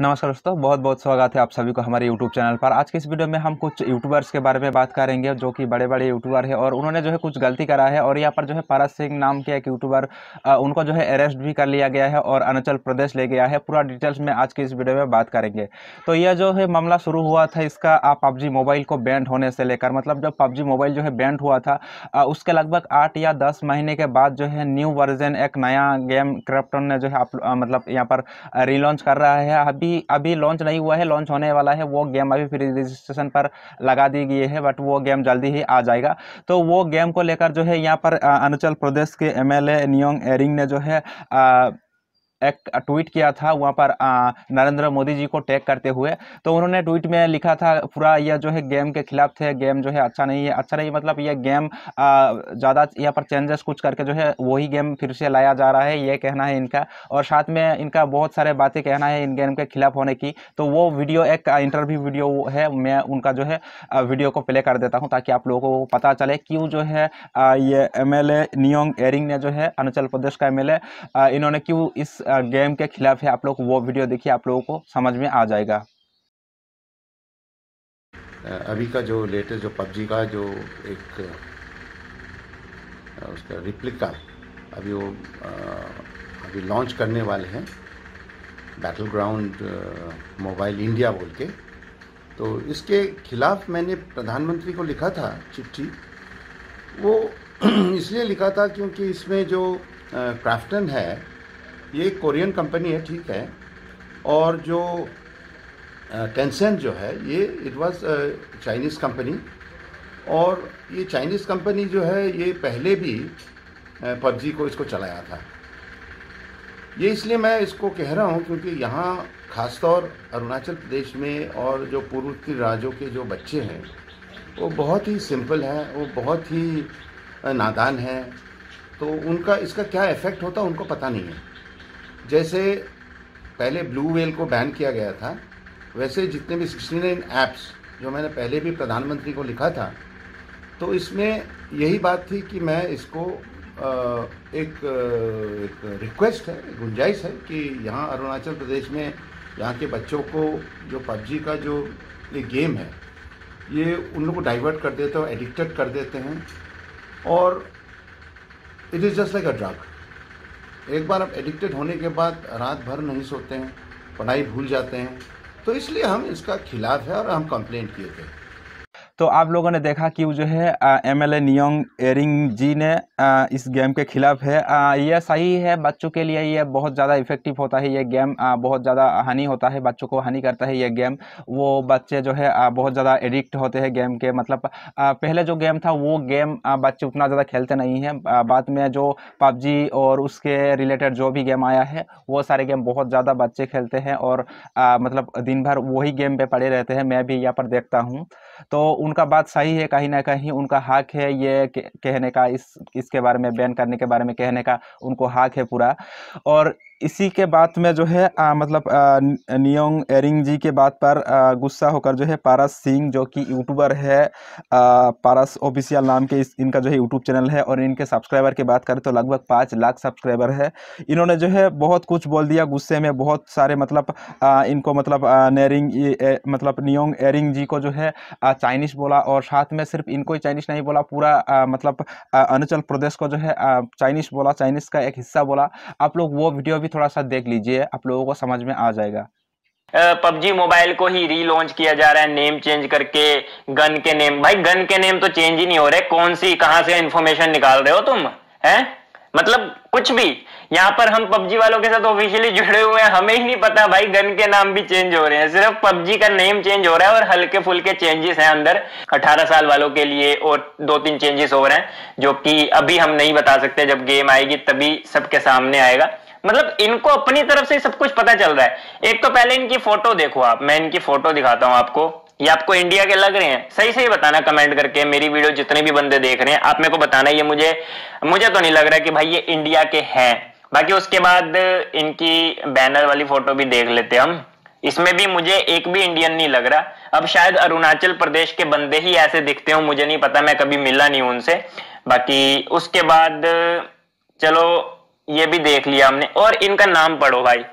नमस्कार दोस्तों बहुत बहुत स्वागत है आप सभी को हमारे यूट्यूब चैनल पर आज के इस वीडियो में हम कुछ यूट्यूबर्स के बारे में बात करेंगे जो कि बड़े बड़े यूट्यूबर है और उन्होंने जो है कुछ गलती करा है और यहाँ पर जो है पारस सिंह नाम के एक यूट्यूबर उनको जो है अरेस्ट भी कर लिया गया है और अरुणाचल प्रदेश ले गया है पूरा डिटेल्स में आज के इस वीडियो में बात करेंगे तो यह जो है मामला शुरू हुआ था इसका पबजी मोबाइल को बैंड होने से लेकर मतलब जब पबजी मोबाइल जो है बैंड हुआ था उसके लगभग आठ या दस महीने के बाद जो है न्यू वर्जन एक नया गेम क्रिप्टन ने जो है मतलब यहाँ पर रिलॉन्च कर रहा है अभी अभी लॉन्च नहीं हुआ है लॉन्च होने वाला है वो गेम अभी फ्री रजिस्ट्रेशन पर लगा दी गई है बट वो गेम जल्दी ही आ जाएगा तो वो गेम को लेकर जो है यहाँ पर अरुणाचल प्रदेश के एम एल नियोंग एरिंग ने जो है आ, एक ट्वीट किया था वहाँ पर नरेंद्र मोदी जी को टैग करते हुए तो उन्होंने ट्वीट में लिखा था पूरा यह जो है गेम के खिलाफ थे गेम जो है अच्छा नहीं है अच्छा नहीं मतलब यह गेम ज़्यादा यहाँ पर चेंजेस कुछ करके जो है वही गेम फिर से लाया जा रहा है ये कहना है इनका और साथ में इनका बहुत सारे बातें कहना है इन गेम के खिलाफ होने की तो वो वीडियो एक इंटरव्यू वीडियो है मैं उनका जो है वीडियो को प्ले कर देता हूँ ताकि आप लोगों को पता चले क्यों जो है ये एम एल नियोंग एरिंग ने जो है अरुणाचल प्रदेश का एम इन्होंने क्यों इस गेम के खिलाफ है आप लोग वो वीडियो देखिए आप लोगों को समझ में आ जाएगा अभी का जो लेटेस्ट जो पबजी का जो एक उसका रिप्लिका अभी वो अभी लॉन्च करने वाले हैं बैटल ग्राउंड मोबाइल इंडिया बोल के तो इसके खिलाफ मैंने प्रधानमंत्री को लिखा था चिट्ठी वो इसलिए लिखा था क्योंकि इसमें जो क्राफ्टन है ये कोरियन कंपनी है ठीक है और जो टेंसेंट जो है ये इट वाज चाइनीज़ कंपनी और ये चाइनीज़ कंपनी जो है ये पहले भी पबजी को इसको चलाया था ये इसलिए मैं इसको कह रहा हूँ क्योंकि यहाँ ख़ासतौर अरुणाचल प्रदेश में और जो पूर्वोत्तर राज्यों के जो बच्चे हैं वो बहुत ही सिंपल हैं वो बहुत ही नादान हैं तो उनका इसका क्या इफ़ेक्ट होता है उनको पता नहीं है जैसे पहले ब्लू वेल को बैन किया गया था वैसे जितने भी सिक्सटी नाइन ऐप्स जो मैंने पहले भी प्रधानमंत्री को लिखा था तो इसमें यही बात थी कि मैं इसको एक, एक रिक्वेस्ट है गुंजाइश है कि यहाँ अरुणाचल प्रदेश में यहाँ के बच्चों को जो पबजी का जो ये गेम है ये उन लोग को डाइवर्ट कर देते हैं एडिक्टेड कर देते हैं और it is just like a drug एक बार आप एडिक्टेड होने के बाद रात भर नहीं सोते हैं पढ़ाई भूल जाते हैं तो इसलिए हम इसका खिलाफ है और हम कंप्लेंट किए थे तो आप लोगों ने देखा कि वो जो है M L A Ninong Ering ji ने आ, इस गेम के खिलाफ है आ, यह सही है बच्चों के लिए यह बहुत ज़्यादा इफेक्टिव होता है ये गेम आ, बहुत ज़्यादा हानि होता है बच्चों को हानि करता है ये गेम वो बच्चे जो है आ, बहुत ज़्यादा एडिक्ट होते हैं गेम के मतलब आ, पहले जो गेम था वो गेम आ, बच्चे उतना ज़्यादा खेलते नहीं हैं बाद में जो पबजी और उसके रिलेटेड जो भी गेम आया है वो सारे गेम बहुत ज़्यादा बच्चे खेलते हैं और मतलब दिन भर वही गेम पर पड़े रहते हैं मैं भी यहाँ पर देखता हूँ तो उन उनका बात सही है कहीं ना कहीं उनका हक है ये कहने का इस इसके बारे में बैन करने के बारे में कहने का उनको हक है पूरा और इसी के बात में जो है आ, मतलब नियोंग एरिंग जी के बात पर गुस्सा होकर जो है पारस सिंह जो कि यूट्यूबर है आ, पारस ऑफिशियल नाम के इस इनका जो है यूट्यूब चैनल है और इनके सब्सक्राइबर की बात करें तो लगभग पाँच लाख सब्सक्राइबर है इन्होंने जो है बहुत कुछ बोल दिया गुस्से में बहुत सारे मतलब आ, इनको मतलब नेरिंग मतलब नियोंग एरिंग जी को जो है चाइनीज़ बोला और साथ में सिर्फ इनको ही चाइनीज़ नहीं बोला पूरा मतलब अरुणाचल प्रदेश को जो है चाइनीज़ बोला चाइनीज़ का एक हिस्सा बोला आप लोग वो वीडियो भी थोड़ा सा देख लीजिए आप लोगों को समझ में आ जाएगा पबजी मोबाइल को ही रीलॉन्च किया जा रहा है नेम चेंज करके गन के नेम भाई गन के नेम तो चेंज ही नहीं हो रहे कौन सी कहां से इंफॉर्मेशन निकाल रहे हो तुम है मतलब कुछ भी यहाँ पर हम पबजी वालों के साथ ऑफिशियली जुड़े हुए हैं हमें ही नहीं पता भाई गन के नाम भी चेंज हो रहे हैं सिर्फ पबजी का नेम चेंज हो रहा है और हल्के फुल्के चेंजेस हैं अंदर 18 साल वालों के लिए और दो तीन चेंजेस हो रहे हैं जो कि अभी हम नहीं बता सकते जब गेम आएगी तभी सबके सामने आएगा मतलब इनको अपनी तरफ से सब कुछ पता चल रहा है एक तो पहले इनकी फोटो देखो आप मैं इनकी फोटो दिखाता हूं आपको ये आपको इंडिया के लग रहे हैं सही सही बताना कमेंट करके मेरी वीडियो जितने भी बंदे देख रहे हैं आप मेरे को बताना ये मुझे मुझे तो नहीं लग रहा कि भाई ये इंडिया के हैं बाकी उसके बाद इनकी बैनर वाली फोटो भी देख लेते हम इसमें भी मुझे एक भी इंडियन नहीं लग रहा अब शायद अरुणाचल प्रदेश के बंदे ही ऐसे दिखते हो मुझे नहीं पता मैं कभी मिला नहीं उनसे बाकी उसके बाद चलो ये भी देख लिया हमने और इनका नाम पढ़ो भाई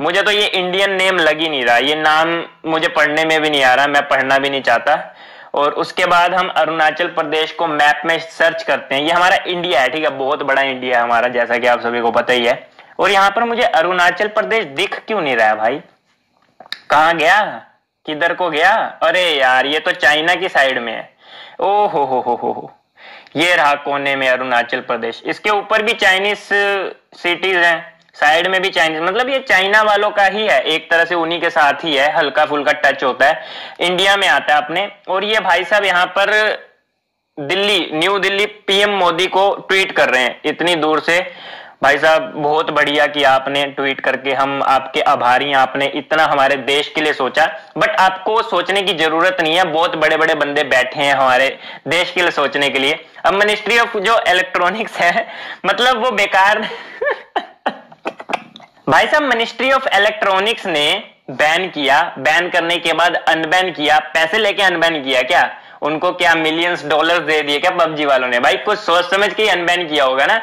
मुझे तो ये इंडियन नेम लग ही नहीं रहा ये नाम मुझे पढ़ने में भी नहीं आ रहा मैं पढ़ना भी नहीं चाहता और उसके बाद हम अरुणाचल प्रदेश को मैप में सर्च करते हैं ये हमारा इंडिया है ठीक है बहुत बड़ा इंडिया है हमारा जैसा कि आप सभी को पता ही है और यहाँ पर मुझे अरुणाचल प्रदेश दिख क्यों नहीं रहा भाई कहा गया किधर को गया अरे यार ये तो चाइना की साइड में है ओ हो हो हो हो हो ये रहा कोने में अरुणाचल प्रदेश इसके ऊपर भी चाइनीज सिटीज uh, हैं साइड में भी चाइनीज मतलब ये चाइना वालों का ही है एक तरह से उन्हीं के साथ ही है हल्का फुल्का टच होता है इंडिया में आता है अपने और ये भाई साहब यहाँ पर दिल्ली न्यू दिल्ली पीएम मोदी को ट्वीट कर रहे हैं इतनी दूर से भाई साहब बहुत बढ़िया कि आपने ट्वीट करके हम आपके आभारी हैं आपने इतना हमारे देश के लिए सोचा बट आपको सोचने की जरूरत नहीं है बहुत बड़े बड़े बंदे बैठे हैं हमारे देश के लिए सोचने के लिए अब मिनिस्ट्री ऑफ जो इलेक्ट्रॉनिक्स है मतलब वो बेकार भाई साहब मिनिस्ट्री ऑफ इलेक्ट्रॉनिक्स ने बैन किया बैन करने के बाद अनबैन किया पैसे लेके अनबैन किया क्या उनको क्या मिलियंस डॉलर्स दे दिए क्या पबजी वालों ने भाई कुछ सोच समझ के अनबैन किया होगा ना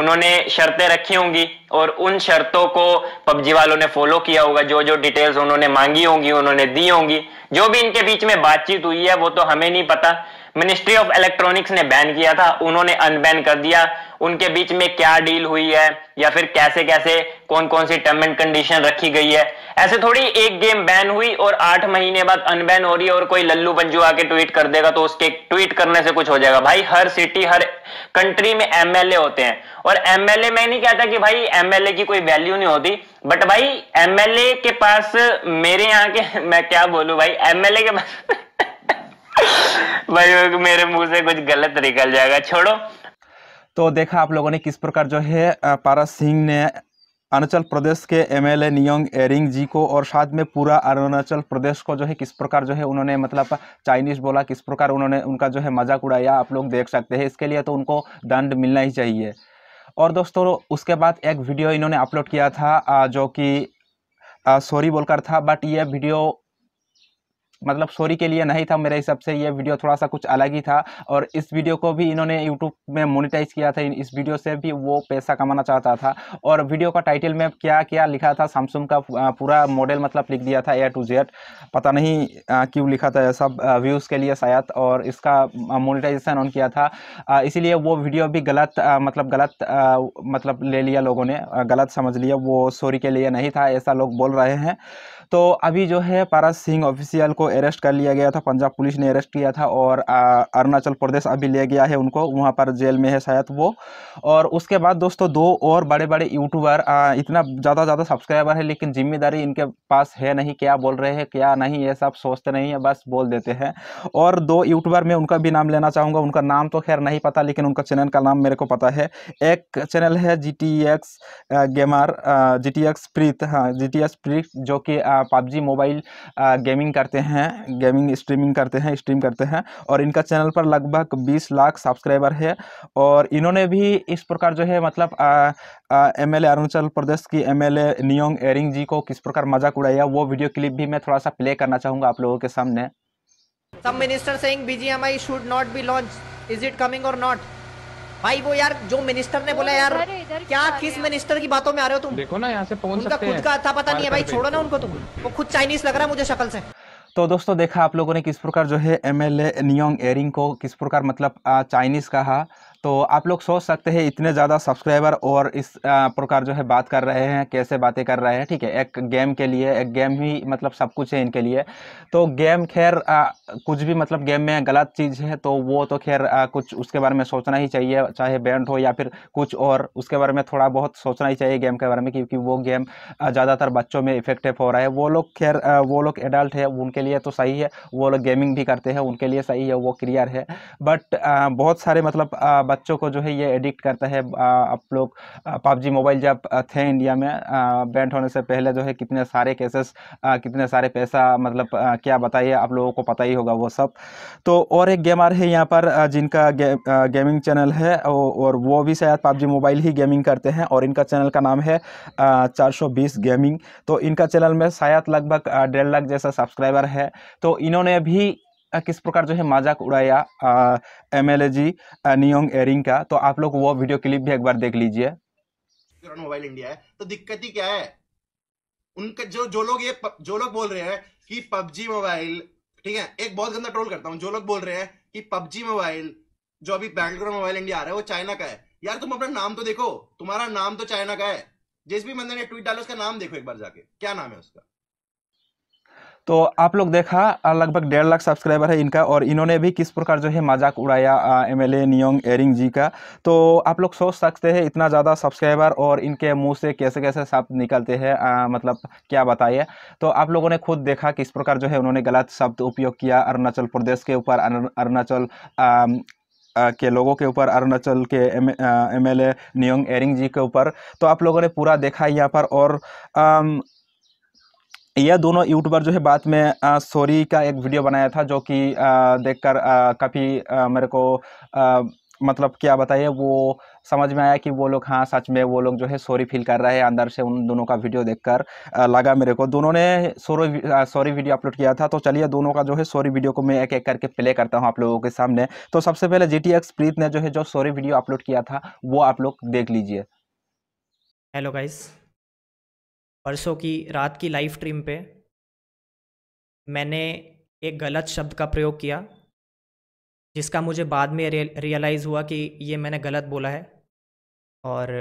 उन्होंने शर्तें रखी होंगी और उन शर्तों को पबजी वालों ने फॉलो किया होगा जो जो डिटेल्स उन्होंने मांगी होंगी उन्होंने दी होंगी जो भी इनके बीच में बातचीत हुई है वो तो हमें नहीं पता मिनिस्ट्री ऑफ इलेक्ट्रॉनिक्स ने बैन किया था उन्होंने अनबैन कर दिया उनके बीच में क्या डील हुई है या फिर कैसे कैसे कौन कौन सी टर्म एंड कंडीशन रखी गई है ऐसे थोड़ी एक गेम बैन हुई और आठ महीने बाद अनबैन हो रही है और कोई लल्लू पंजू आके ट्वीट कर देगा तो उसके ट्वीट करने से कुछ हो जाएगा भाई हर सिटी हर कंट्री में एमएलए होते हैं और एमएलए मैं नहीं कहता कि भाई एमएलए की कोई वैल्यू नहीं होती बट भाई एमएलए के पास मेरे यहाँ के मैं क्या बोलू भाई एमएलए के पास भाई मेरे मुंह से कुछ गलत निकल जाएगा छोड़ो तो देखा आप लोगों ने किस प्रकार जो है पारस सिंह ने अरुणाचल प्रदेश के एमएलए नियोंग एरिंग जी को और साथ में पूरा अरुणाचल प्रदेश को जो है किस प्रकार जो है उन्होंने मतलब चाइनीज़ बोला किस प्रकार उन्होंने उनका जो है मजाक उड़ाया आप लोग देख सकते हैं इसके लिए तो उनको दंड मिलना ही चाहिए और दोस्तों उसके बाद एक वीडियो इन्होंने अपलोड किया था जो कि सॉरी बोलकर था बट ये वीडियो मतलब सॉरी के लिए नहीं था मेरे हिसाब से ये वीडियो थोड़ा सा कुछ अलग ही था और इस वीडियो को भी इन्होंने यूट्यूब में मोनिटाइज किया था इस वीडियो से भी वो पैसा कमाना चाहता था और वीडियो का टाइटल में क्या क्या लिखा था सैमसंग का पूरा मॉडल मतलब लिख दिया था ए टू जेड पता नहीं क्यों लिखा था सब व्यूज़ के लिए शायद और इसका मोनिटाइजेशन ऑन किया था इसीलिए वो वीडियो भी गलत मतलब गलत मतलब ले लिया लोगों ने गलत समझ लिया वो सॉरी के लिए नहीं था ऐसा लोग बोल रहे हैं तो अभी जो है पारस सिंह ऑफिशियल को अरेस्ट कर लिया गया था पंजाब पुलिस ने अरेस्ट किया था और अरुणाचल प्रदेश अभी ले गया है उनको वहाँ पर जेल में है शायद वो और उसके बाद दोस्तों दो और बड़े बड़े यूट्यूबर इतना ज़्यादा ज़्यादा सब्सक्राइबर है लेकिन जिम्मेदारी इनके पास है नहीं क्या बोल रहे हैं क्या नहीं ये सब सोचते नहीं है बस बोल देते हैं और दो यूट्यूबर में उनका भी नाम लेना चाहूँगा उनका नाम तो खैर नहीं पता लेकिन उनका चैनल का नाम मेरे को पता है एक चैनल है G T X gamer G T X Preet हाँ जी टी एक्स प्रीत जो कि आ, पबजी मोबाइल गेमिंग करते हैं गेमिंग स्ट्रीमिंग करते हैं स्ट्रीम करते हैं और इनका चैनल पर लगभग 20 लाख सब्सक्राइबर है और इन्होंने भी इस प्रकार जो है मतलब एम एल अरुणाचल प्रदेश की एम एल नियोंग एरिंग जी को किस प्रकार मजाक उड़ाया वो वीडियो क्लिप भी मैं थोड़ा सा प्ले करना चाहूँगा आप लोगों के सामने सब minister saying BGMI should not be launch is it coming और नॉट भाई वो यार जो मिनिस्टर ने बोला यार क्या किस मिनिस्टर की बातों में आ रहे हो तुम देखो ना यहाँ से पहुंच उनका खुद का था पता नहीं है भाई छोड़ो ना उनको तुम वो खुद चाइनीज लग रहा है मुझे शक्ल से तो दोस्तों देखा आप लोगों ने किस प्रकार जो है एमएलए नियोंग एरिंग को किस प्रकार मतलब चाइनीज कहा तो आप लोग सोच सकते हैं इतने ज़्यादा सब्सक्राइबर और इस प्रकार जो है बात कर रहे हैं कैसे बातें कर रहे हैं ठीक है एक गेम के लिए एक गेम ही मतलब सब कुछ है इनके लिए तो गेम खैर कुछ भी मतलब गेम में गलत चीज़ है तो वो तो खैर कुछ उसके बारे में सोचना ही चाहिए चाहे बैंड हो या फिर कुछ और उसके बारे में थोड़ा बहुत सोचना ही चाहिए गेम के बारे में क्योंकि वो गेम ज़्यादातर बच्चों में इफेक्टिव हो रहा है वो लोग खैर वो लोग एडल्ट है उनके लिए तो सही है वो लोग गेमिंग भी करते हैं उनके लिए सही है वो क्लियर है बट बहुत सारे मतलब बच्चों को जो है ये एडिक्ट करता है आप लोग पबजी मोबाइल जब थे इंडिया में बैंड होने से पहले जो है कितने सारे केसेस कितने सारे पैसा मतलब क्या बताइए आप लोगों को पता ही होगा वो सब तो और एक गेमर है यहाँ पर जिनका गे, गेमिंग चैनल है और वो भी शायद पबजी मोबाइल ही गेमिंग करते हैं और इनका चैनल का नाम है चार गेमिंग तो इनका चैनल में शायद लगभग डेढ़ लाख जैसा सब्सक्राइबर है तो इन्होंने भी किस प्रकार जो है मजाक उड़ाया M L A ji Ninong Ering का तो आप लोग वो वीडियो क्लिप भी एक बार देख लीजिए मोबाइल इंडिया है तो दिक्कत ही क्या है उनके जो जो लोग ये जो लोग बोल रहे हैं कि पबजी मोबाइल ठीक है एक बहुत गंदा ट्रोल करता हूँ जो लोग बोल रहे हैं कि पबजी मोबाइल जो अभी बैटल मोबाइल इंडिया आ रहा है वो चाइना का है यार तुम अपना नाम तो देखो तुम्हारा नाम तो चाइना का है जिस भी बंदे ने ट्वीट डाला उसका नाम देखो एक बार जाके क्या नाम है उसका तो आप लोग देखा लगभग डेढ़ लाख सब्सक्राइबर है इनका और इन्होंने भी किस प्रकार जो है मजाक उड़ाया M L A Ninong Ering ji का तो आप लोग सोच सकते हैं इतना ज़्यादा सब्सक्राइबर और इनके मुंह से कैसे कैसे शब्द निकलते हैं मतलब क्या बताइए तो आप लोगों ने खुद देखा किस प्रकार जो है उन्होंने गलत शब्द उपयोग किया अरुणाचल प्रदेश के ऊपर अरुणाचल के लोगों के ऊपर अरुणाचल के M M L A Ninong Ering ji के ऊपर तो आप लोगों ने पूरा देखा यहाँ पर और यह दोनों यूट्यूबर जो है बाद में सॉरी का एक वीडियो बनाया था जो कि देखकर काफ़ी मेरे को आ, मतलब क्या बताइए वो समझ में आया कि वो लोग हाँ सच में वो लोग जो है सॉरी फील कर रहे हैं अंदर से उन दोनों का वीडियो देखकर लगा मेरे को दोनों ने सॉरी सॉरी वीडियो अपलोड किया था तो चलिए दोनों का जो है सॉरी वीडियो को मैं एक एक करके प्ले करता हूँ आप लोगों के सामने तो सबसे पहले जी टी एक्स प्रीत ने जो है जो सॉरी वीडियो अपलोड किया था वो आप लोग देख लीजिए हेलो गाइस परसों की रात की लाइव स्ट्रीम पे मैंने एक गलत शब्द का प्रयोग किया जिसका मुझे बाद में रियलाइज़ हुआ कि ये मैंने गलत बोला है और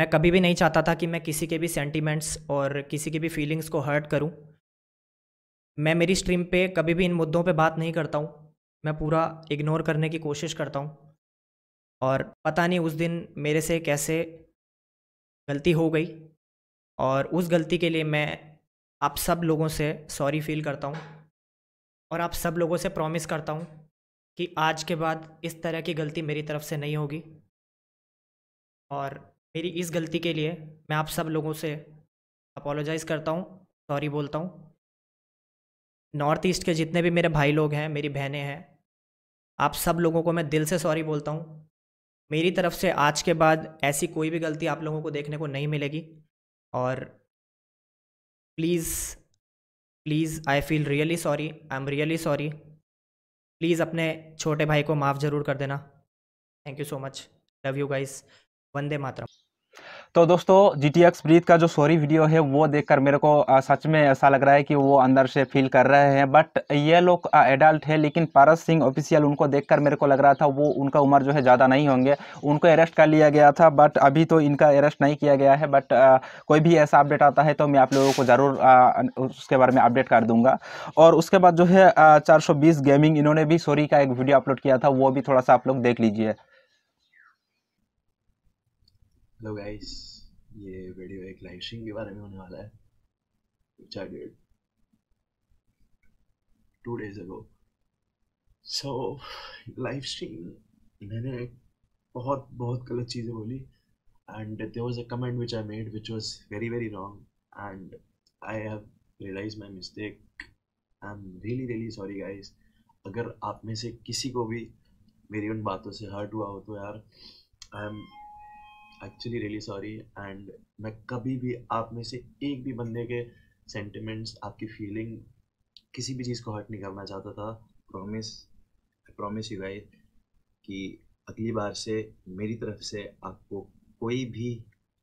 मैं कभी भी नहीं चाहता था कि मैं किसी के भी सेंटिमेंट्स और किसी की भी फीलिंग्स को हर्ट करूं मैं मेरी स्ट्रीम पे कभी भी इन मुद्दों पे बात नहीं करता हूं मैं पूरा इग्नोर करने की कोशिश करता हूं और पता नहीं उस दिन मेरे से कैसे गलती हो गई और उस गलती के लिए मैं आप सब लोगों से सॉरी फील करता हूँ और आप सब लोगों से प्रॉमिस करता हूँ कि आज के बाद इस तरह की गलती मेरी तरफ से नहीं होगी और मेरी इस गलती के लिए मैं आप सब लोगों से अपोलोजाइज़ करता हूँ सॉरी बोलता हूँ नॉर्थ ईस्ट के जितने भी मेरे भाई लोग हैं मेरी बहनें हैं आप सब लोगों को मैं दिल से सॉरी बोलता हूँ मेरी तरफ से आज के बाद ऐसी कोई भी गलती आप लोगों को देखने को नहीं मिलेगी और please please I feel really sorry I am really sorry please अपने छोटे भाई को माफ़ ज़रूर कर देना thank you so much love you guys Vande Mataram तो दोस्तों जी टी एक्स ब्रीथ का जो सॉरी वीडियो है वो देखकर मेरे को सच में ऐसा लग रहा है कि वो अंदर से फील कर रहे हैं बट ये लोग एडल्ट है लेकिन पारस सिंह ऑफिशियल उनको देखकर मेरे को लग रहा था वो उनका उम्र जो है ज़्यादा नहीं होंगे उनको अरेस्ट कर लिया गया था बट अभी तो इनका अरेस्ट नहीं किया गया है बट आ, कोई भी ऐसा अपडेट आता है तो मैं आप लोगों को ज़रूर उसके बारे में अपडेट कर दूँगा और उसके बाद जो है चार गेमिंग इन्होंने भी सॉरी का एक वीडियो अपलोड किया था वो भी थोड़ा सा आप लोग देख लीजिए हेलो गाइस ये वीडियो एक लाइव स्ट्रीम के बारे में होने वाला है which I did two days ago so live stream मैंने बहुत बहुत गलत चीज़ें बोली and there was a comment which I made which was very very wrong and I have realise my mistake I am really really sorry guys अगर आप में से किसी को भी मेरी उन बातों से हर्ट हुआ हो तो यार I am actually really sorry and मैं कभी भी आप में से एक भी बंदे के सेंटिमेंट्स आपकी फीलिंग किसी भी चीज़ को हर्ट नहीं करना चाहता था promise I promise you guys कि अगली बार से मेरी तरफ से आपको कोई भी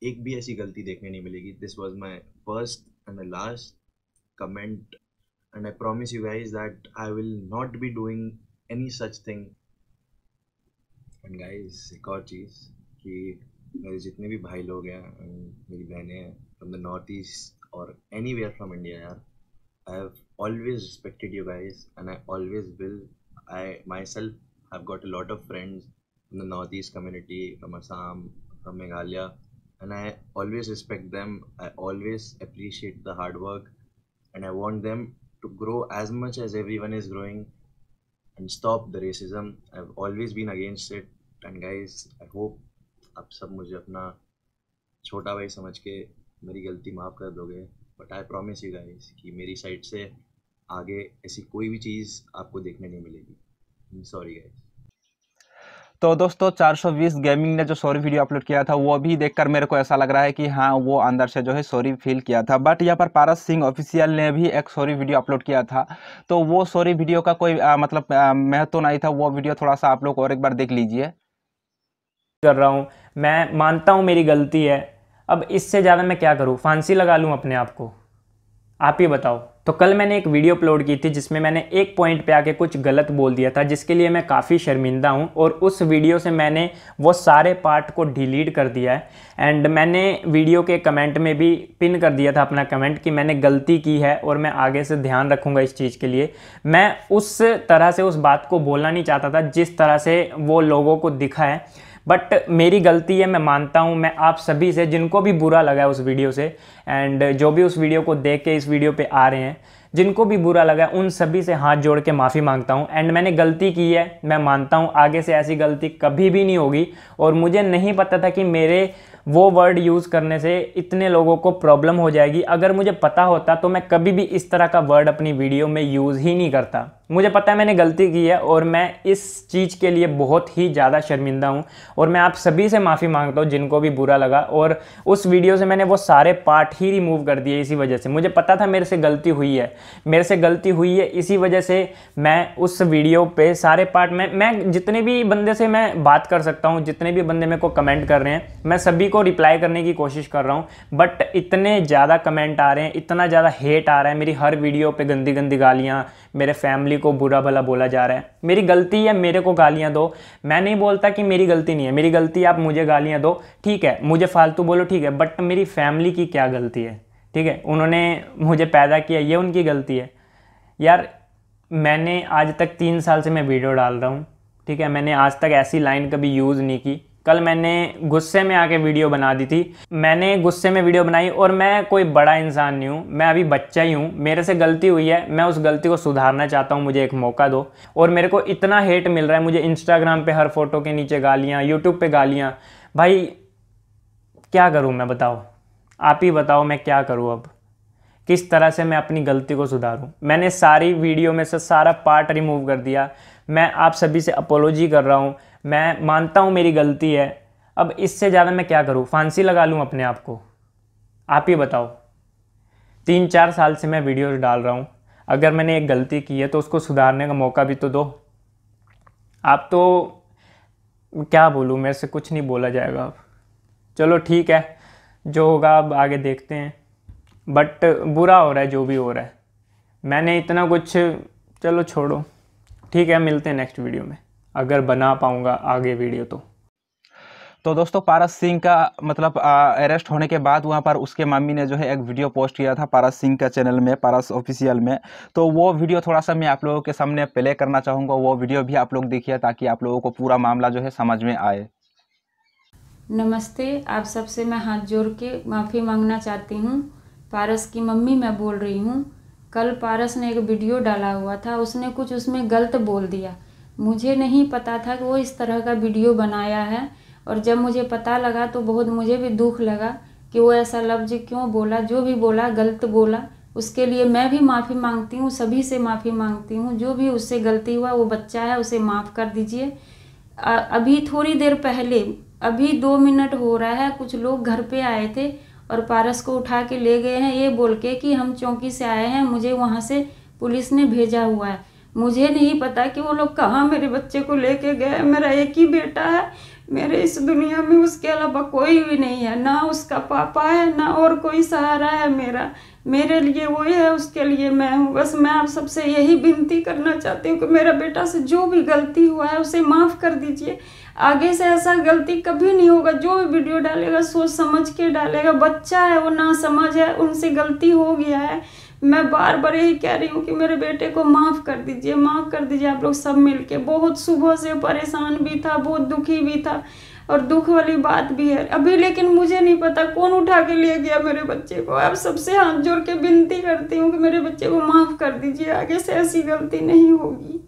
एक भी ऐसी गलती देखने नहीं मिलेगी this was my first and my last comment and I promise you guys that I will not be doing any such thing and guys एक और चीज़ कि मेरे जितने भी भाई लोग हैं मेरी बहनें हैं फ्रॉम द नॉर्थ ईस्ट और एनी वेयर फ्रॉम इंडिया यार I have always respected you guys and I always will I myself have got a lot of friends from the North East community from Assam from Meghalaya and I always respect them I always appreciate the hard work and I want them to grow as much as everyone is growing stop the the I have always been against it and guys I hope आप सब मुझे अपना छोटा भाई समझ के मेरी गलती माफ़ कर दोगे but I promise you guys कि मेरी साइड से आगे ऐसी कोई भी चीज़ आपको देखने नहीं मिलेगी सॉरी गाइस तो दोस्तों 420 गेमिंग ने जो सॉरी वीडियो अपलोड किया था वो भी देखकर मेरे को ऐसा लग रहा है कि हाँ वो अंदर से जो है सॉरी फील किया था बट यहाँ पर पारस सिंह ऑफिशियल ने भी एक सॉरी वीडियो अपलोड किया था तो वो सॉरी वीडियो का कोई आ, मतलब महत्व तो नहीं था वो वीडियो थोड़ा सा आप लोग और एक बार देख लीजिए कर रहा हूँ मैं मानता हूँ मेरी गलती है अब इससे ज़्यादा मैं क्या करूँ फांसी लगा लूँ अपने आप को आप ही बताओ तो कल मैंने एक वीडियो अपलोड की थी जिसमें मैंने एक पॉइंट पे आके कुछ गलत बोल दिया था जिसके लिए मैं काफ़ी शर्मिंदा हूँ और उस वीडियो से मैंने वो सारे पार्ट को डिलीट कर दिया है एंड मैंने वीडियो के कमेंट में भी पिन कर दिया था अपना कमेंट कि मैंने गलती की है और मैं आगे से ध्यान रखूँगा इस चीज़ के लिए मैं उस तरह से उस बात को बोलना नहीं चाहता था जिस तरह से वो लोगों को दिखा है बट मेरी गलती है मैं मानता हूँ मैं आप सभी से जिनको भी बुरा लगा उस वीडियो से एंड जो भी उस वीडियो को देख के इस वीडियो पे आ रहे हैं जिनको भी बुरा लगा उन सभी से हाथ जोड़ के माफ़ी मांगता हूँ एंड मैंने गलती की है मैं मानता हूँ आगे से ऐसी गलती कभी भी नहीं होगी और मुझे नहीं पता था कि मेरे वो वर्ड यूज़ करने से इतने लोगों को प्रॉब्लम हो जाएगी अगर मुझे पता होता तो मैं कभी भी इस तरह का वर्ड अपनी वीडियो में यूज़ ही नहीं करता मुझे पता है मैंने गलती की है और मैं इस चीज़ के लिए बहुत ही ज़्यादा शर्मिंदा हूँ और मैं आप सभी से माफ़ी मांगता हूँ जिनको भी बुरा लगा और उस वीडियो से मैंने वो सारे पार्ट ही रिमूव कर दिए इसी वजह से मुझे पता था मेरे से गलती हुई है मेरे से गलती हुई है इसी वजह से मैं उस वीडियो पर सारे पार्ट में मैं जितने भी बंदे से मैं बात कर सकता हूँ जितने भी बंदे मेरे को कमेंट कर रहे हैं मैं सभी को रिप्लाई करने की कोशिश कर रहा हूँ बट इतने ज़्यादा कमेंट आ रहे हैं इतना ज़्यादा हेट आ रहा है मेरी हर वीडियो पर गंदी गंदी गालियाँ मेरे फैमिली को बुरा भला बोला जा रहा है मेरी गलती है मेरे को गालियाँ दो मैं नहीं बोलता कि मेरी गलती नहीं है मेरी गलती आप मुझे गालियाँ दो ठीक है मुझे फालतू बोलो ठीक है बट मेरी फैमिली की क्या गलती है ठीक है उन्होंने मुझे पैदा किया ये उनकी गलती है यार मैंने आज तक तीन साल से मैं वीडियो डाल रहा हूँ ठीक है मैंने आज तक ऐसी लाइन कभी यूज़ नहीं की कल मैंने गुस्से में आके वीडियो बना दी थी मैंने गुस्से में वीडियो बनाई और मैं कोई बड़ा इंसान नहीं हूँ मैं अभी बच्चा ही हूँ मेरे से गलती हुई है मैं उस गलती को सुधारना चाहता हूँ मुझे एक मौका दो और मेरे को इतना हेट मिल रहा है मुझे इंस्टाग्राम पे हर फोटो के नीचे गालियाँ यूट्यूब पे गालियाँ भाई क्या करूँ मैं बताओ आप ही बताओ मैं क्या करूँ अब किस तरह से मैं अपनी गलती को सुधारूँ मैंने सारी वीडियो में से सारा पार्ट रिमूव कर दिया मैं आप सभी से अपोलॉजी कर रहा हूँ मैं मानता हूँ मेरी गलती है अब इससे ज़्यादा मैं क्या करूँ फांसी लगा लूँ अपने आप को आप ही बताओ तीन चार साल से मैं वीडियोज डाल रहा हूँ अगर मैंने एक गलती की है तो उसको सुधारने का मौका भी तो दो आप तो क्या बोलूँ मेरे से कुछ नहीं बोला जाएगा अब चलो ठीक है जो होगा अब आगे देखते हैं बट बुरा हो रहा है जो भी हो रहा है मैंने इतना कुछ चलो छोड़ो ठीक है मिलते हैं नेक्स्ट वीडियो में अगर बना पाऊँगा आगे वीडियो तो तो दोस्तों पारस सिंह का मतलब अरेस्ट होने के बाद वहाँ पर उसके मामी ने जो है एक वीडियो पोस्ट किया था पारस सिंह का चैनल में पारस ऑफिशियल में तो वो वीडियो थोड़ा सा मैं आप लोगों के सामने प्ले करना चाहूँगा वो वीडियो भी आप लोग देखिए ताकि आप लोगों को पूरा मामला जो है समझ में आए नमस्ते आप सबसे मैं हाथ जोड़ के माफ़ी मांगना चाहती हूँ पारस की मम्मी मैं बोल रही हूँ कल पारस ने एक वीडियो डाला हुआ था उसने कुछ उसमें गलत बोल दिया मुझे नहीं पता था कि वो इस तरह का वीडियो बनाया है और जब मुझे पता लगा तो बहुत मुझे भी दुख लगा कि वो ऐसा लफ्ज़ क्यों बोला जो भी बोला गलत बोला उसके लिए मैं भी माफ़ी मांगती हूँ सभी से माफ़ी मांगती हूँ जो भी उससे गलती हुआ वो बच्चा है उसे माफ़ कर दीजिए अभी थोड़ी देर पहले अभी दो मिनट हो रहा है कुछ लोग घर पे आए थे और पारस को उठा के ले गए हैं ये बोल के कि हम चौकी से आए हैं मुझे वहाँ से पुलिस ने भेजा हुआ है मुझे नहीं पता कि वो लोग कहाँ मेरे बच्चे को लेके गए मेरा एक ही बेटा है मेरे इस दुनिया में उसके अलावा कोई भी नहीं है ना उसका पापा है ना और कोई सहारा है मेरा मेरे लिए वो है उसके लिए मैं हूँ बस मैं आप सबसे यही विनती करना चाहती हूँ कि मेरा बेटा से जो भी गलती हुआ है उसे माफ़ कर दीजिए आगे से ऐसा गलती कभी नहीं होगा जो भी वीडियो डालेगा सोच समझ के डालेगा बच्चा है वो ना समझ है उनसे गलती हो गया है मैं बार बार यही कह रही हूँ कि मेरे बेटे को माफ़ कर दीजिए माफ़ कर दीजिए आप लोग सब मिल के बहुत सुबह से परेशान भी था बहुत दुखी भी था और दुख वाली बात भी है अभी लेकिन मुझे नहीं पता कौन उठा के ले गया मेरे बच्चे को आप सबसे हाथ जोड़ के विनती करती हूँ कि मेरे बच्चे को माफ़ कर दीजिए आगे से ऐसी गलती नहीं होगी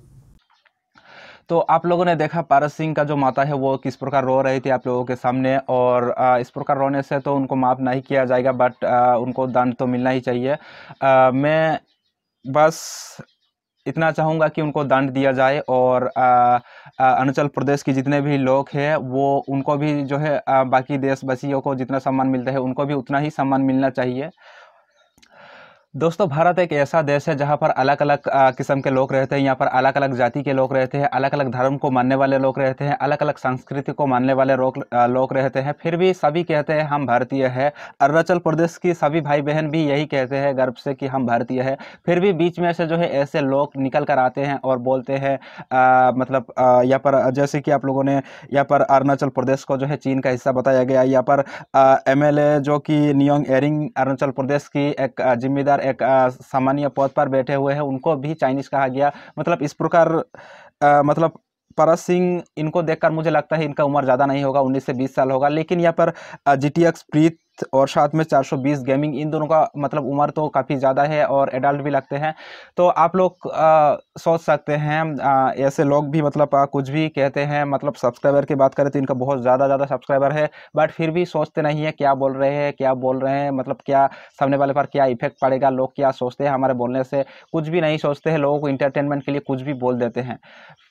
तो आप लोगों ने देखा पारस सिंह का जो माता है वो किस प्रकार रो रही थी आप लोगों के सामने और इस प्रकार रोने से तो उनको माफ़ नहीं किया जाएगा बट उनको दंड तो मिलना ही चाहिए मैं बस इतना चाहूँगा कि उनको दंड दिया जाए और अरुणाचल प्रदेश के जितने भी लोग हैं वो उनको भी जो है बाकी देशवासियों को जितना सम्मान मिलता है उनको भी उतना ही सम्मान मिलना चाहिए दोस्तों भारत एक ऐसा देश है जहाँ पर अलग अलग किस्म के लोग रहते हैं यहाँ पर अलग अलग जाति के लोग रहते हैं अलग अलग धर्म को मानने वाले लोग रहते हैं अलग अलग संस्कृति को मानने वाले लोग रहते हैं फिर भी सभी कहते हैं हम भारतीय है अरुणाचल प्रदेश की सभी भाई बहन भी यही कहते हैं गर्व से कि हम भारतीय है फिर भी बीच में से जो है ऐसे लोग निकल कर आते हैं और बोलते हैं मतलब यहाँ पर जैसे कि आप लोगों ने यहाँ पर अरुणाचल प्रदेश को जो है चीन का हिस्सा बताया गया यहाँ पर एम जो कि नियोंग एरिंग अरुणाचल प्रदेश की एक जिम्मेदार एक सामान्य पद पर बैठे हुए हैं उनको भी चाइनीज़ कहा गया मतलब इस प्रकार मतलब परस सिंह इनको देखकर मुझे लगता है इनका उम्र ज़्यादा नहीं होगा 19 से 20 साल होगा लेकिन यहाँ पर जी टी एक्स प्रीत और साथ में 420 गेमिंग इन दोनों का मतलब उम्र तो काफ़ी ज़्यादा है और एडल्ट भी लगते हैं तो आप लोग सोच सकते हैं आ, ऐसे लोग भी मतलब आ, कुछ भी कहते हैं मतलब सब्सक्राइबर की बात करें तो इनका बहुत ज़्यादा ज़्यादा सब्सक्राइबर है बट फिर भी सोचते नहीं है क्या बोल रहे हैं क्या बोल रहे हैं मतलब क्या सामने वाले पर क्या इफेक्ट पड़ेगा लोग क्या सोचते हैं हमारे बोलने से कुछ भी नहीं सोचते हैं लोगों को इंटरटेनमेंट के लिए कुछ भी बोल देते हैं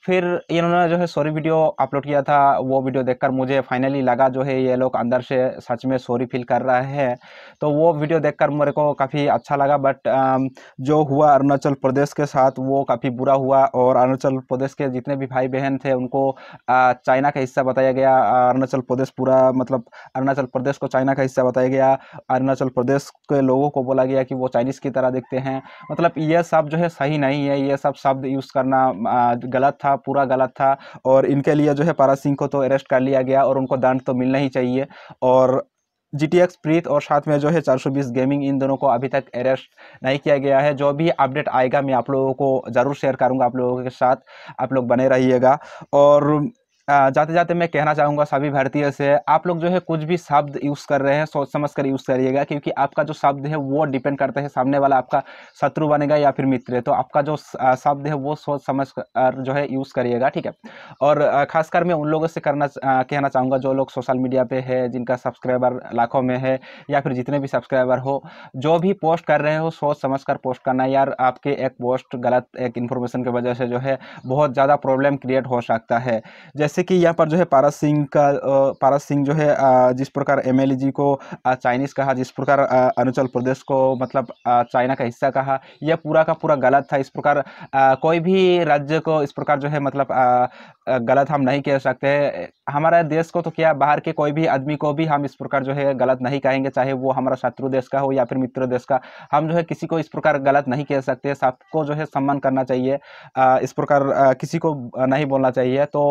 फिर इन्होंने जो है सॉरी वीडियो अपलोड किया था वो वीडियो देखकर मुझे फाइनली लगा जो है ये लोग अंदर से सच में सॉरी फील कर कर रहा है तो वो वीडियो देखकर मेरे को काफ़ी अच्छा लगा बट um, जो हुआ अरुणाचल प्रदेश के साथ वो काफ़ी बुरा हुआ और अरुणाचल प्रदेश के जितने भी भाई बहन थे उनको चाइना का हिस्सा बताया गया अरुणाचल प्रदेश पूरा मतलब अरुणाचल प्रदेश को चाइना का हिस्सा बताया गया अरुणाचल प्रदेश के लोगों को बोला गया कि वो चाइनीज़ की तरह देखते हैं मतलब ये सब जो है सही नहीं है ये सब शब्द यूज़ करना गलत था पूरा गलत था और इनके लिए जो है पारा सिंह को तो अरेस्ट कर लिया गया और उनको दंड तो मिलना ही चाहिए और जी टी एक्स प्रीत और साथ में जो है 420 गेमिंग इन दोनों को अभी तक अरेस्ट नहीं किया गया है जो भी अपडेट आएगा मैं आप लोगों को ज़रूर शेयर करूँगा आप लोगों के साथ आप लोग बने रहिएगा और जाते जाते मैं कहना चाहूँगा सभी भारतीय से आप लोग जो है कुछ भी शब्द यूज़ कर रहे हैं सोच समझ कर यूज़ करिएगा क्योंकि आपका जो शब्द है वो डिपेंड करता है सामने वाला आपका शत्रु बनेगा या फिर मित्र है तो आपका जो शब्द है वो सोच समझ कर जो है यूज़ करिएगा ठीक है और खासकर मैं उन लोगों से करना कहना चाहूँगा जो लोग सोशल मीडिया पर है जिनका सब्सक्राइबर लाखों में है या फिर जितने भी सब्सक्राइबर हो जो भी पोस्ट कर रहे हो सोच समझ कर पोस्ट करना यार आपके एक पोस्ट गलत एक इन्फॉर्मेशन की वजह से जो है बहुत ज़्यादा प्रॉब्लम क्रिएट हो सकता है जैसे जैसे कि यहाँ पर जो है पारस सिंह का पारस सिंह जो है जिस प्रकार एम जी को चाइनीज़ कहा जिस प्रकार अरुणाचल प्रदेश को मतलब चाइना का हिस्सा कहा यह पूरा का पूरा गलत था इस प्रकार कोई भी राज्य को इस प्रकार जो है मतलब गलत हम नहीं कह सकते हमारा देश को तो क्या बाहर के कोई भी आदमी को भी हम इस प्रकार जो है गलत नहीं कहेंगे चाहे वो हमारा शत्रु देश का हो या फिर मित्र देश का हम जो है किसी को इस प्रकार गलत नहीं कह सकते सबको जो है सम्मान करना चाहिए इस प्रकार किसी को नहीं बोलना चाहिए तो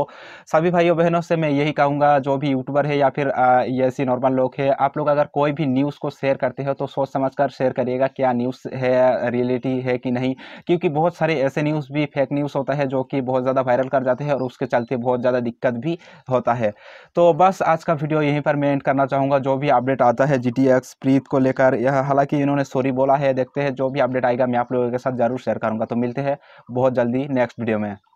सभी भाइयों बहनों से मैं यही कहूँगा जो भी यूट्यूबर है या फिर ये ऐसी नॉर्मल लोग है आप लोग अगर कोई भी न्यूज़ को शेयर करते हो तो सोच समझ कर शेयर करिएगा क्या न्यूज़ है रियलिटी है कि नहीं क्योंकि बहुत सारे ऐसे न्यूज़ भी फेक न्यूज़ होता है जो कि बहुत ज़्यादा वायरल कर जाते हैं और उसके चलते बहुत ज़्यादा दिक्कत भी होता सकता है तो बस आज का वीडियो यहीं पर मैं एंड करना चाहूँगा जो भी अपडेट आता है जी टी प्रीत को लेकर यह हालांकि इन्होंने सॉरी बोला है देखते हैं जो भी अपडेट आएगा मैं आप लोगों के साथ ज़रूर शेयर करूँगा तो मिलते हैं बहुत जल्दी नेक्स्ट वीडियो में